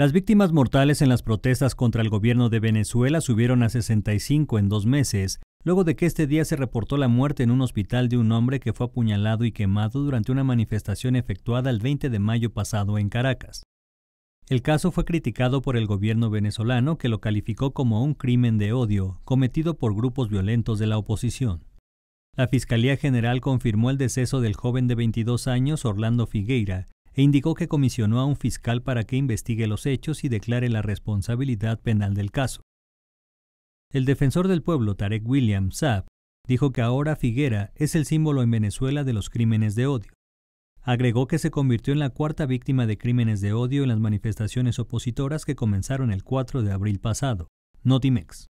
Las víctimas mortales en las protestas contra el gobierno de Venezuela subieron a 65 en dos meses, luego de que este día se reportó la muerte en un hospital de un hombre que fue apuñalado y quemado durante una manifestación efectuada el 20 de mayo pasado en Caracas. El caso fue criticado por el gobierno venezolano, que lo calificó como un crimen de odio cometido por grupos violentos de la oposición. La Fiscalía General confirmó el deceso del joven de 22 años Orlando Figueira, e indicó que comisionó a un fiscal para que investigue los hechos y declare la responsabilidad penal del caso. El defensor del pueblo Tarek William Saab dijo que ahora Figuera es el símbolo en Venezuela de los crímenes de odio. Agregó que se convirtió en la cuarta víctima de crímenes de odio en las manifestaciones opositoras que comenzaron el 4 de abril pasado. Notimex.